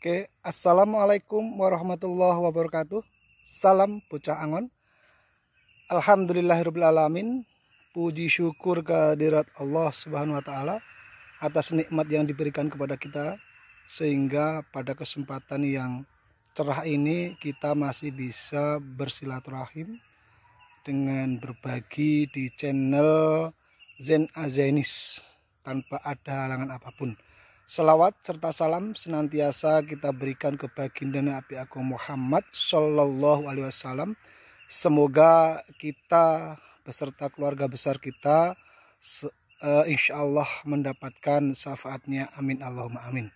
Oke, Assalamualaikum warahmatullahi wabarakatuh. Salam pucah Angon. Alhamdulillahirrahmanirrahim. Puji syukur kehadirat Allah Subhanahu Wa Ta'ala atas nikmat yang diberikan kepada kita. Sehingga pada kesempatan yang cerah ini kita masih bisa bersilaturahim dengan berbagi di channel Zen Azainis tanpa ada halangan apapun. Selawat serta salam senantiasa kita berikan ke baginda Nabi aku Muhammad Sallallahu Alaihi Wasallam. Semoga kita beserta keluarga besar kita uh, eh, insya Allah mendapatkan syafaatnya. Amin Allahumma amin.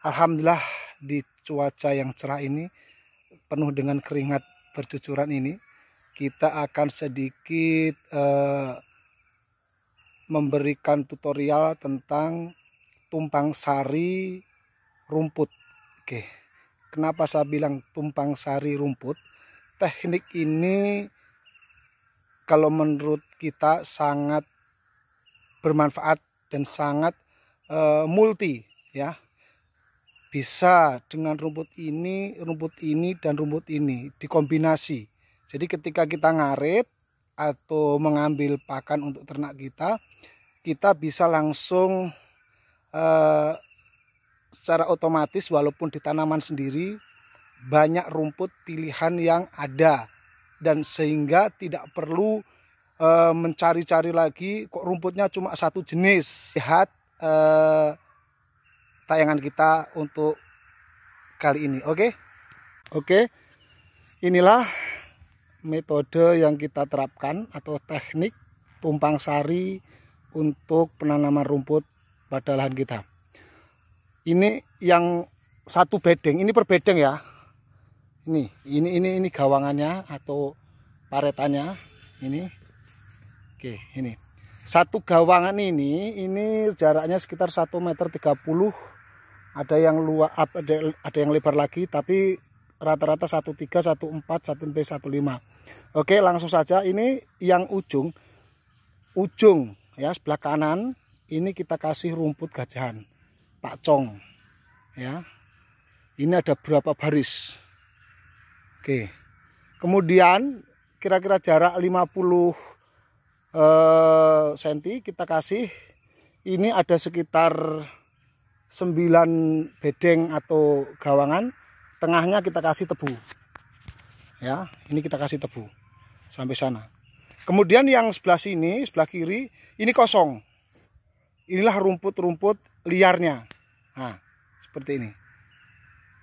Alhamdulillah di cuaca yang cerah ini penuh dengan keringat bercucuran ini kita akan sedikit uh, memberikan tutorial tentang tumpang sari rumput. Oke. Kenapa saya bilang tumpang sari rumput? Teknik ini kalau menurut kita sangat bermanfaat dan sangat uh, multi ya bisa dengan rumput ini, rumput ini, dan rumput ini dikombinasi. Jadi ketika kita ngarit atau mengambil pakan untuk ternak kita, kita bisa langsung Eh, secara otomatis walaupun di tanaman sendiri banyak rumput pilihan yang ada dan sehingga tidak perlu e, mencari-cari lagi kok rumputnya cuma satu jenis lihat e, tayangan kita untuk kali ini oke okay? oke okay. inilah metode yang kita terapkan atau teknik tumpang sari untuk penanaman rumput pada lahan kita. Ini yang satu bedeng, ini per bedeng ya. Ini, ini, ini, ini gawangannya atau paretannya. Ini, oke, ini. Satu gawangan ini, ini jaraknya sekitar 1 meter 30 ada yang luas ada, ada yang lebar lagi tapi rata-rata 13 14 b 15 Oke langsung saja ini yang ujung ujung ya sebelah kanan ini kita kasih rumput gajahan pak cong, ya ini ada berapa baris oke kemudian kira-kira jarak 50 eh, cm kita kasih ini ada sekitar 9 bedeng atau gawangan tengahnya kita kasih tebu ya ini kita kasih tebu sampai sana kemudian yang sebelah sini sebelah kiri ini kosong inilah rumput-rumput liarnya. Nah, seperti ini.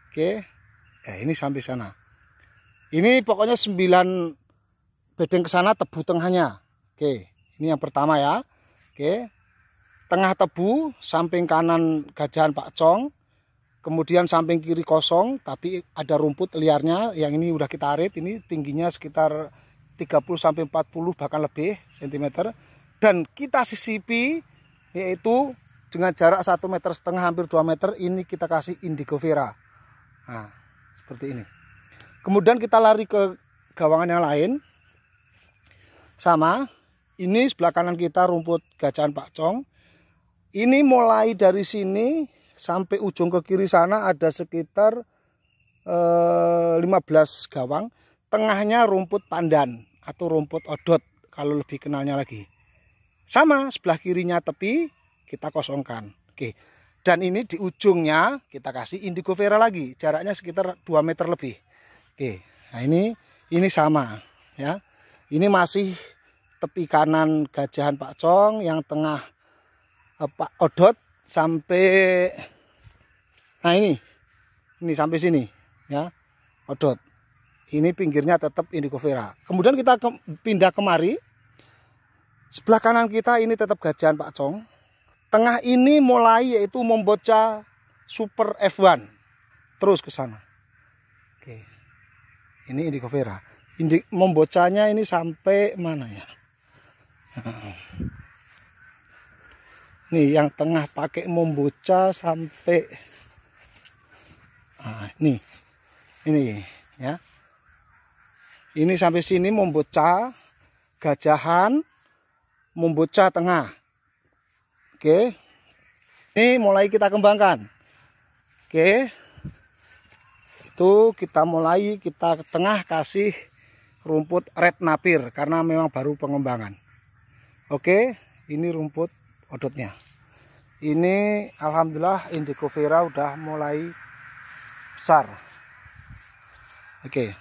Oke. Ya, ini sampai sana. Ini pokoknya 9 bedeng ke sana tebu tengahnya. Oke, ini yang pertama ya. Oke. Tengah tebu, samping kanan gajahan Pak Cong. Kemudian samping kiri kosong, tapi ada rumput liarnya. Yang ini udah kita arit, ini tingginya sekitar 30 sampai 40 bahkan lebih sentimeter. Dan kita sisipi yaitu dengan jarak 1 meter setengah hampir 2 meter ini kita kasih indigo vera nah, seperti ini kemudian kita lari ke gawangan yang lain sama ini sebelah kanan kita rumput gajahan Pak Cong ini mulai dari sini sampai ujung ke kiri sana ada sekitar eh, 15 gawang tengahnya rumput pandan atau rumput odot kalau lebih kenalnya lagi sama sebelah kirinya tepi kita kosongkan. Oke. Dan ini di ujungnya kita kasih indigo vera lagi. Jaraknya sekitar 2 meter lebih. Oke. Nah, ini ini sama ya. Ini masih tepi kanan gajahan Pak Cong yang tengah eh, Pak Odot sampai nah ini ini sampai sini ya Odot ini pinggirnya tetap indigo vera kemudian kita ke, pindah kemari Sebelah kanan kita ini tetap gajian Pak Cong. Tengah ini mulai yaitu membocah Super F1. Terus ke sana. Oke. Ini indigo vera. Indi membocanya ini sampai mana ya? Nih yang tengah pakai membocah sampai Nah, nih. Ini ya. Ini sampai sini membocah Gajahan, membocah tengah. Oke. Ini mulai kita kembangkan. Oke. Itu kita mulai kita tengah kasih rumput red napir karena memang baru pengembangan. Oke, ini rumput odotnya. Ini alhamdulillah indigo vera udah mulai besar. Oke.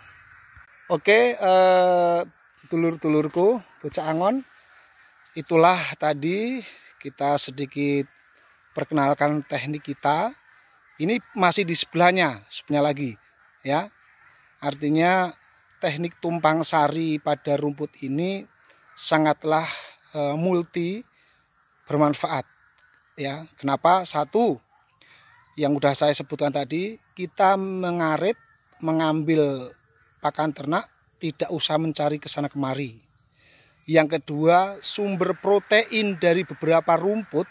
Oke, eh, uh, dulur-dulurku bocah angon itulah tadi kita sedikit perkenalkan teknik kita. Ini masih di sebelahnya, sebelahnya lagi ya. Artinya teknik tumpang sari pada rumput ini sangatlah e, multi bermanfaat ya. Kenapa? Satu yang sudah saya sebutkan tadi, kita mengarit mengambil pakan ternak tidak usah mencari ke sana kemari yang kedua, sumber protein dari beberapa rumput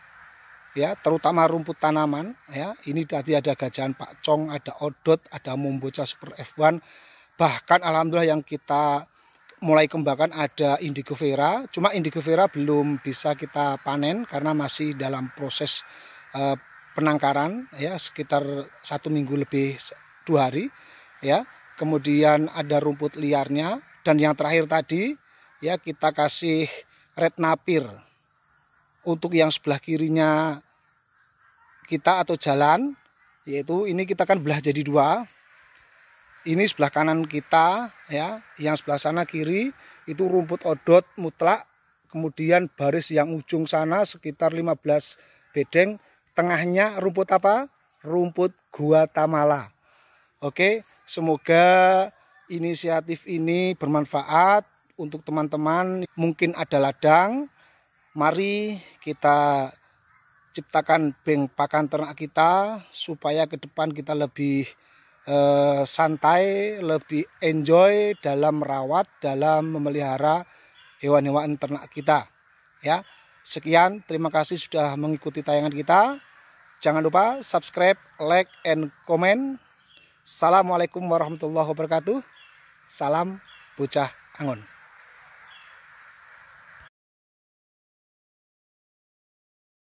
ya, terutama rumput tanaman ya. Ini tadi ada gajahan Pak Cong, ada odot, ada momboca super F1. Bahkan alhamdulillah yang kita mulai kembangkan ada indigo vera, cuma indigo vera belum bisa kita panen karena masih dalam proses uh, penangkaran ya sekitar satu minggu lebih dua hari ya kemudian ada rumput liarnya dan yang terakhir tadi ya kita kasih red napir untuk yang sebelah kirinya kita atau jalan yaitu ini kita kan belah jadi dua ini sebelah kanan kita ya yang sebelah sana kiri itu rumput odot mutlak kemudian baris yang ujung sana sekitar 15 bedeng tengahnya rumput apa rumput gua tamala. oke semoga inisiatif ini bermanfaat untuk teman-teman mungkin ada ladang, mari kita ciptakan beng pakan ternak kita supaya ke depan kita lebih eh, santai, lebih enjoy dalam merawat, dalam memelihara hewan-hewan ternak kita. Ya. Sekian, terima kasih sudah mengikuti tayangan kita. Jangan lupa subscribe, like, and comment. Assalamualaikum warahmatullahi wabarakatuh. Salam bocah angon.